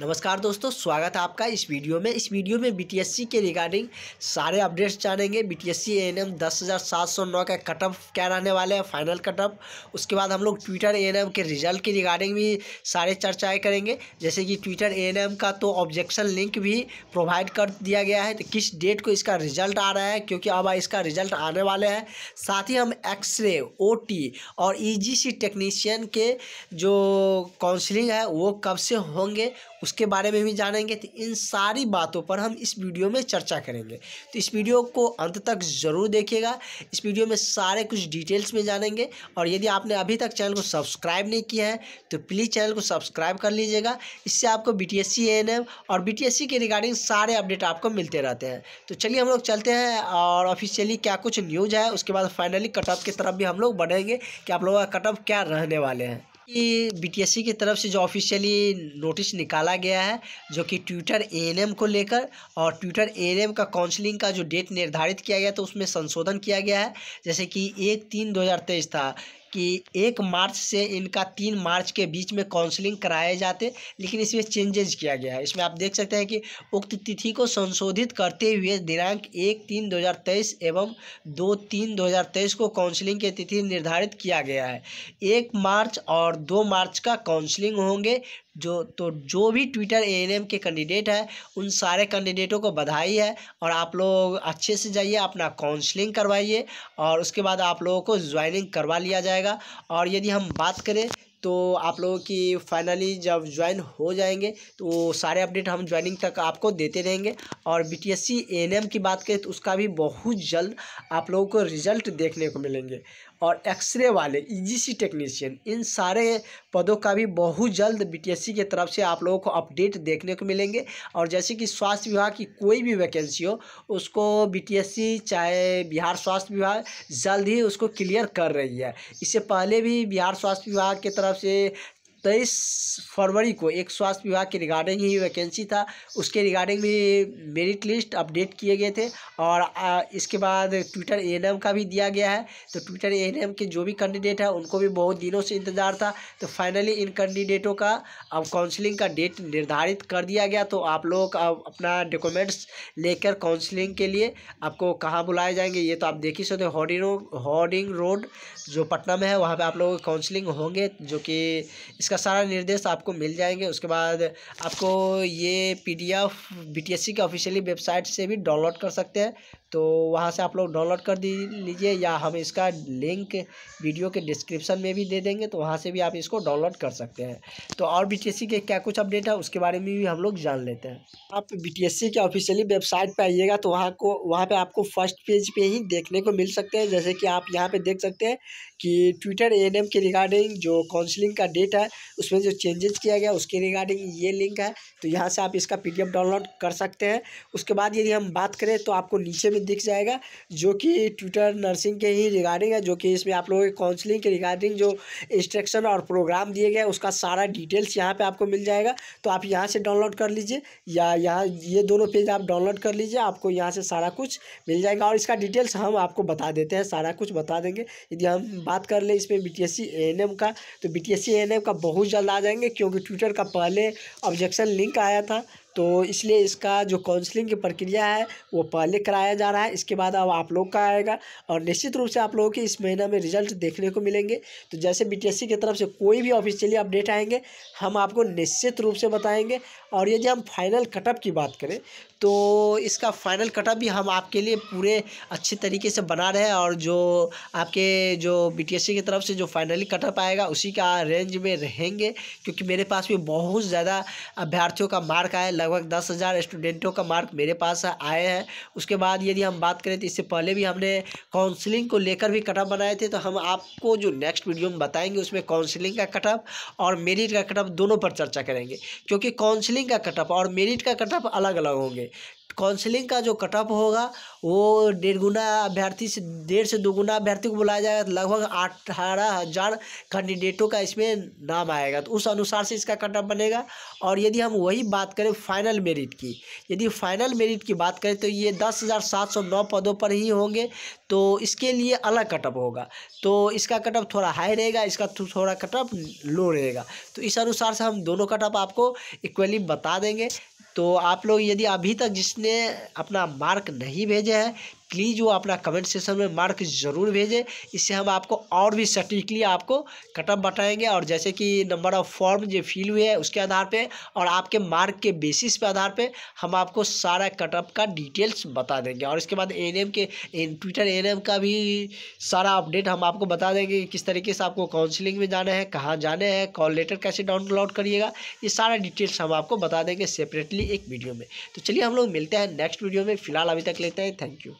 नमस्कार दोस्तों स्वागत है आपका इस वीडियो में इस वीडियो में बीटीएससी के रिगार्डिंग सारे अपडेट्स जानेंगे बीटीएससी एएनएम 10,709 का कटअप क्या रहने वाले हैं फाइनल कटअप उसके बाद हम लोग ट्विटर एएनएम के रिजल्ट के रिगार्डिंग भी सारे चर्चाएं करेंगे जैसे कि ट्विटर एएनएम का तो ऑब्जेक्शन लिंक भी प्रोवाइड कर दिया गया है तो किस डेट को इसका रिजल्ट आ रहा है क्योंकि अब इसका रिजल्ट आने वाले हैं साथ ही हम एक्सरे ओ और ई e टेक्नीशियन के जो काउंसलिंग है वो कब से होंगे उसके बारे में भी जानेंगे तो इन सारी बातों पर हम इस वीडियो में चर्चा करेंगे तो इस वीडियो को अंत तक ज़रूर देखिएगा इस वीडियो में सारे कुछ डिटेल्स में जानेंगे और यदि आपने अभी तक चैनल को सब्सक्राइब नहीं किया है तो प्लीज़ चैनल को सब्सक्राइब कर लीजिएगा इससे आपको बी टी और बी के रिगार्डिंग सारे अपडेट आपको मिलते रहते हैं तो चलिए हम लोग चलते हैं और ऑफिशियली क्या कुछ न्यूज़ है उसके बाद फाइनली कटअप की तरफ भी हम लोग बढ़ेंगे कि आप लोगों का कटअप क्या रहने वाले हैं कि बीटीएससी की तरफ से जो ऑफिशियली नोटिस निकाला गया है जो कि ट्विटर एएनएम को लेकर और ट्विटर एएनएम का काउंसलिंग का जो डेट निर्धारित किया गया तो उसमें संशोधन किया गया है जैसे कि एक तीन दो हज़ार तेईस था कि एक मार्च से इनका तीन मार्च के बीच में काउंसलिंग कराए जाते लेकिन इसमें चेंजेज किया गया है इसमें आप देख सकते हैं कि उक्त तिथि को संशोधित करते हुए दिनांक एक तीन दो हज़ार तेईस एवं दो तीन दो हज़ार तेईस को काउंसलिंग की तिथि निर्धारित किया गया है एक मार्च और दो मार्च का काउंसलिंग होंगे जो तो जो भी ट्विटर ए के कैंडिडेट है उन सारे कैंडिडेटों को बधाई है और आप लोग अच्छे से जाइए अपना काउंसलिंग करवाइए और उसके बाद आप लोगों को ज्वाइनिंग करवा लिया जाएगा और यदि हम बात करें तो आप लोगों की फाइनली जब ज्वाइन हो जाएंगे तो सारे अपडेट हम ज्वाइनिंग तक आपको देते रहेंगे और B T S C N M की बात करें तो उसका भी बहुत जल्द आप लोगों को रिजल्ट देखने को मिलेंगे और एक्सरे वाले ईजीसी टेक्नीशियन इन सारे पदों का भी बहुत जल्द बीटीएससी के तरफ से आप लोगों को अपडेट देखने को मिलेंगे और जैसे कि स्वास्थ्य विभाग की कोई भी वैकेंसी हो उसको बीटीएससी चाहे बिहार स्वास्थ्य विभाग जल्द ही उसको क्लियर कर रही है इससे पहले भी बिहार स्वास्थ्य विभाग की तरफ से तेईस फरवरी को एक स्वास्थ्य विभाग के रिगार्डिंग ही वैकेंसी था उसके रिगार्डिंग भी मेरिट लिस्ट अपडेट किए गए थे और इसके बाद ट्विटर ए का भी दिया गया है तो ट्विटर ए के जो भी कैंडिडेट है उनको भी बहुत दिनों से इंतज़ार था तो फाइनली इन कैंडिडेटों का अब काउंसलिंग का डेट निर्धारित कर दिया गया तो आप लोग अब अपना डॉक्यूमेंट्स लेकर काउंसलिंग के लिए आपको कहाँ बुलाए जाएंगे ये तो आप देख ही सकते हॉर्डिंग रोड जो पटना में है वहाँ पर आप लोग काउंसलिंग होंगे जो कि इसका सारा निर्देश आपको मिल जाएंगे उसके बाद आपको ये पीडीएफ बीटीएससी के ऑफिशियली वेबसाइट से भी डाउनलोड कर सकते हैं तो वहाँ से आप लोग डाउनलोड कर लीजिए या हम इसका लिंक वीडियो के डिस्क्रिप्शन में भी दे देंगे तो वहाँ से भी आप इसको डाउनलोड कर सकते हैं तो और बी के क्या कुछ अपडेट है उसके बारे में भी हम लोग जान लेते हैं आप बी के ऑफिशियली वेबसाइट पर आइएगा तो वहाँ को वहाँ पर आपको फर्स्ट पेज पर पे ही देखने को मिल सकते हैं जैसे कि आप यहाँ पर देख सकते हैं कि ट्विटर ए के रिगार्डिंग जो काउंसिलिंग का डेट है उसमें जो चेंजेस किया गया उसके रिगार्डिंग ये लिंक है तो यहाँ से आप इसका पी डाउनलोड कर सकते हैं उसके बाद यदि हम बात करें तो आपको नीचे में दिख जाएगा जो कि ट्विटर नर्सिंग के ही रिगार्डिंग है जो कि इसमें आप लोगों के काउंसलिंग के रिगार्डिंग जो इंस्ट्रक्शन और प्रोग्राम दिए गए उसका सारा डिटेल्स यहाँ पर आपको मिल जाएगा तो आप यहाँ से डाउनलोड कर लीजिए या यहाँ ये दोनों पेज आप डाउनलोड कर लीजिए आपको यहाँ से सारा कुछ मिल जाएगा और इसका डिटेल्स हम आपको बता देते हैं सारा कुछ बता देंगे यदि हम बात कर लें इसमें बी टी एस का तो बी टी एस का बहुत जल्द आ जाएंगे क्योंकि ट्विटर का पहले ऑब्जेक्शन लिंक आया था तो इसलिए इसका जो काउंसलिंग की प्रक्रिया है वो पहले कराया जा रहा है इसके बाद अब आप लोग का आएगा और निश्चित रूप से आप लोगों के इस महीने में रिजल्ट देखने को मिलेंगे तो जैसे बीटीएससी की तरफ से कोई भी ऑफिशियली अपडेट आएंगे हम आपको निश्चित रूप से बताएंगे और यदि हम फाइनल कटअप की बात करें तो इसका फाइनल कटअप भी हम आपके लिए पूरे अच्छे तरीके से बना रहे हैं और जो आपके जो सी की तरफ से जो फाइनली कटअप आएगा उसी का रेंज में रहेंगे क्योंकि मेरे पास भी बहुत ज़्यादा अभ्यर्थियों का मार्क आया लगभग दस हज़ार स्टूडेंटों का मार्क मेरे पास आए हैं उसके बाद यदि हम बात करें तो इससे पहले भी हमने काउंसलिंग को लेकर भी कटअप बनाए थे तो हम आपको जो नेक्स्ट वीडियो में बताएंगे उसमें काउंसलिंग का कटअप और मेरिट का कटअप दोनों पर चर्चा करेंगे क्योंकि काउंसलिंग का कटअप और मेरिट का कटअप अलग अलग होंगे काउंसलिंग का जो कटअप होगा वो डेढ़ गुना अभ्यर्थी से डेढ़ से दो गुना अभ्यर्थी को बुलाया जाएगा तो लगभग अठारह हज़ार कैंडिडेटों का इसमें नाम आएगा तो उस अनुसार से इसका कटअप बनेगा और यदि हम वही बात करें फाइनल मेरिट की यदि फाइनल मेरिट की बात करें तो ये दस हज़ार सात सौ नौ पदों पर ही होंगे तो इसके लिए अलग कटअप होगा तो इसका कटअप थोड़ा हाई रहेगा इसका थोड़ा कटअप लो रहेगा तो इस अनुसार से हम दोनों कटअप आपको इक्वली बता देंगे तो आप लोग यदि अभी तक जिसने अपना मार्क नहीं भेजे हैं प्लीज़ वो अपना कमेंट सेशन में मार्क ज़रूर भेजें इससे हम आपको और भी सटीकली आपको कटअप बताएंगे और जैसे कि नंबर ऑफ़ फॉर्म जो फिल हुए हैं उसके आधार पे और आपके मार्क के बेसिस पे आधार पे हम आपको सारा कटअप का डिटेल्स बता देंगे और इसके बाद एन के एन ट्विटर एन का भी सारा अपडेट हम आपको बता देंगे कि किस तरीके से आपको काउंसिलिंग में जाना है कहाँ जाना है कॉल लेटर कैसे डाउनलोड करिएगा ये सारा डिटेल्स हम आपको बता देंगे सेपरेटली एक वीडियो में तो चलिए हम लोग मिलते हैं नेक्स्ट वीडियो में फिलहाल अभी तक लेते हैं थैंक यू